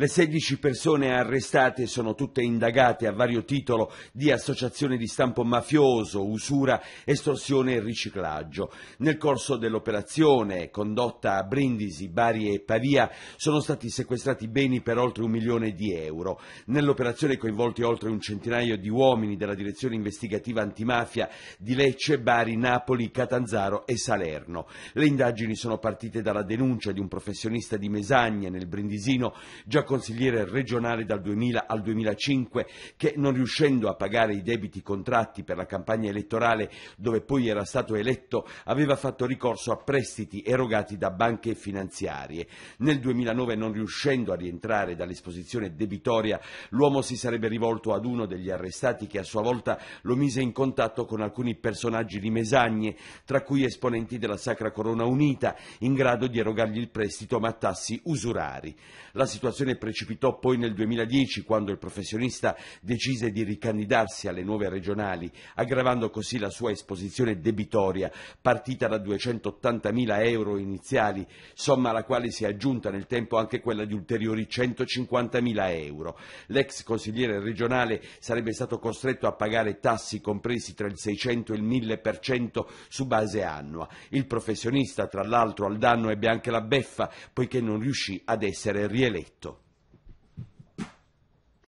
Le 16 persone arrestate sono tutte indagate a vario titolo di associazione di stampo mafioso, usura, estorsione e riciclaggio. Nel corso dell'operazione condotta a Brindisi, Bari e Pavia sono stati sequestrati beni per oltre un milione di euro. Nell'operazione coinvolti oltre un centinaio di uomini della direzione investigativa antimafia di Lecce, Bari, Napoli, Catanzaro e Salerno. Le indagini sono partite dalla denuncia di un professionista di Mesagne nel Brindisino, Giacomo consigliere regionale dal 2000 al 2005 che non riuscendo a pagare i debiti contratti per la campagna elettorale dove poi era stato eletto aveva fatto ricorso a prestiti erogati da banche finanziarie. Nel 2009 non riuscendo a rientrare dall'esposizione debitoria l'uomo si sarebbe rivolto ad uno degli arrestati che a sua volta lo mise in contatto con alcuni personaggi di Mesagne tra cui esponenti della Sacra Corona Unita in grado di erogargli il prestito ma a tassi usurari. La situazione precipitò poi nel 2010 quando il professionista decise di ricandidarsi alle nuove regionali, aggravando così la sua esposizione debitoria, partita da 280.000 euro iniziali, somma alla quale si è aggiunta nel tempo anche quella di ulteriori 150.000 euro. L'ex consigliere regionale sarebbe stato costretto a pagare tassi compresi tra il 600 e il 1000% su base annua. Il professionista, tra l'altro, al danno ebbe anche la beffa, poiché non riuscì ad essere rieletto.